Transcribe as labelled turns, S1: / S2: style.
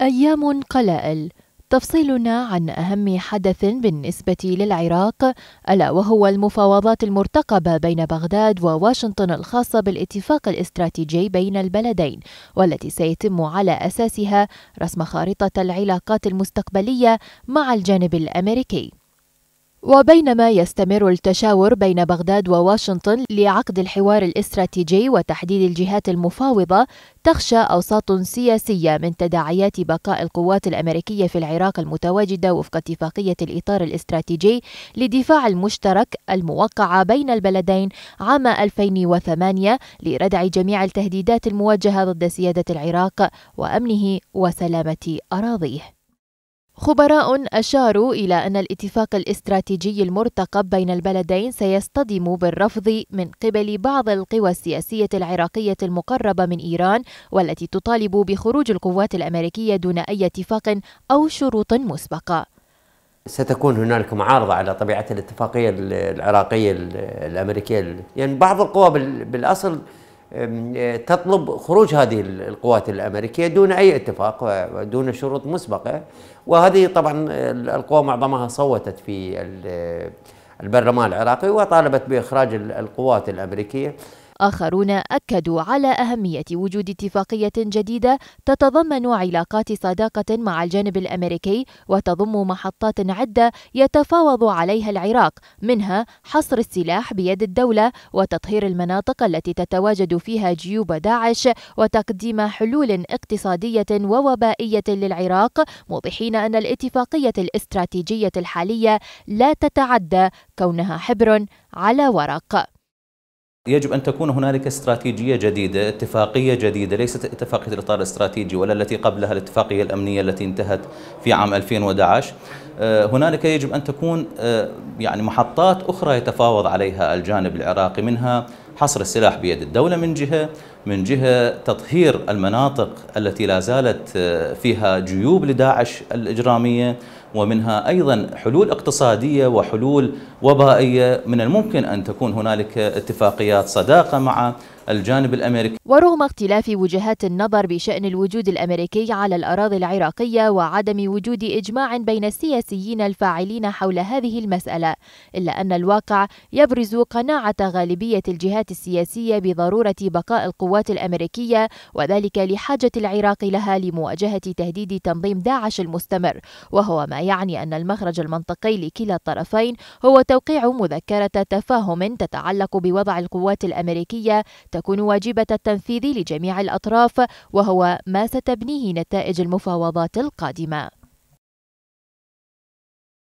S1: أيام قلائل تفصيلنا عن أهم حدث بالنسبة للعراق ألا وهو المفاوضات المرتقبة بين بغداد وواشنطن الخاصة بالاتفاق الاستراتيجي بين البلدين والتي سيتم على أساسها رسم خارطة العلاقات المستقبلية مع الجانب الأمريكي وبينما يستمر التشاور بين بغداد وواشنطن لعقد الحوار الاستراتيجي وتحديد الجهات المفاوضة تخشى أوساط سياسية من تداعيات بقاء القوات الأمريكية في العراق المتواجدة وفق اتفاقية الإطار الاستراتيجي للدفاع المشترك الموقعة بين البلدين عام 2008 لردع جميع التهديدات الموجهة ضد سيادة العراق وأمنه وسلامة أراضيه خبراء أشاروا إلى أن الاتفاق الاستراتيجي المرتقب بين البلدين سيصطدم بالرفض من قبل بعض القوى السياسية العراقية المقربة من إيران والتي تطالب بخروج القوات الأمريكية دون أي اتفاق أو شروط مسبقة
S2: ستكون هنالك معارضة على طبيعة الاتفاقية العراقية الأمريكية يعني بعض القوى بالأصل آه، تطلب خروج هذه القوات الامريكيه دون اي اتفاق ودون شروط مسبقه وهذه طبعا القوى معظمها صوتت في آه، البرلمان العراقي وطالبت باخراج القوات الامريكيه
S1: آخرون أكدوا على أهمية وجود اتفاقية جديدة تتضمن علاقات صداقة مع الجانب الأمريكي وتضم محطات عدة يتفاوض عليها العراق منها حصر السلاح بيد الدولة وتطهير المناطق التي تتواجد فيها جيوب داعش وتقديم حلول اقتصادية ووبائية للعراق موضحين أن الاتفاقية الاستراتيجية الحالية لا تتعدى كونها حبر على ورق
S3: يجب أن تكون هنالك استراتيجية جديدة اتفاقية جديدة ليست اتفاقية الإطار الاستراتيجي ولا التي قبلها الاتفاقية الأمنية التي انتهت في عام 2011 آه، هنالك يجب أن تكون آه، يعني محطات أخرى يتفاوض عليها الجانب العراقي منها حصر السلاح بيد الدولة من جهة من جهة تطهير المناطق التي لا زالت آه، فيها جيوب لداعش الإجرامية ومنها أيضا حلول اقتصادية وحلول وبائية من الممكن أن تكون هنالك اتفاقيات صداقة مع الجانب الامريكي
S1: ورغم اختلاف وجهات النظر بشان الوجود الامريكي على الاراضي العراقيه وعدم وجود اجماع بين السياسيين الفاعلين حول هذه المساله الا ان الواقع يبرز قناعه غالبيه الجهات السياسيه بضروره بقاء القوات الامريكيه وذلك لحاجه العراق لها لمواجهه تهديد تنظيم داعش المستمر وهو ما يعني أن المخرج المنطقي لكلا الطرفين هو توقيع مذكرة تفاهم تتعلق بوضع القوات الأمريكية تكون واجبة التنفيذ لجميع الأطراف وهو ما ستبنيه نتائج المفاوضات القادمة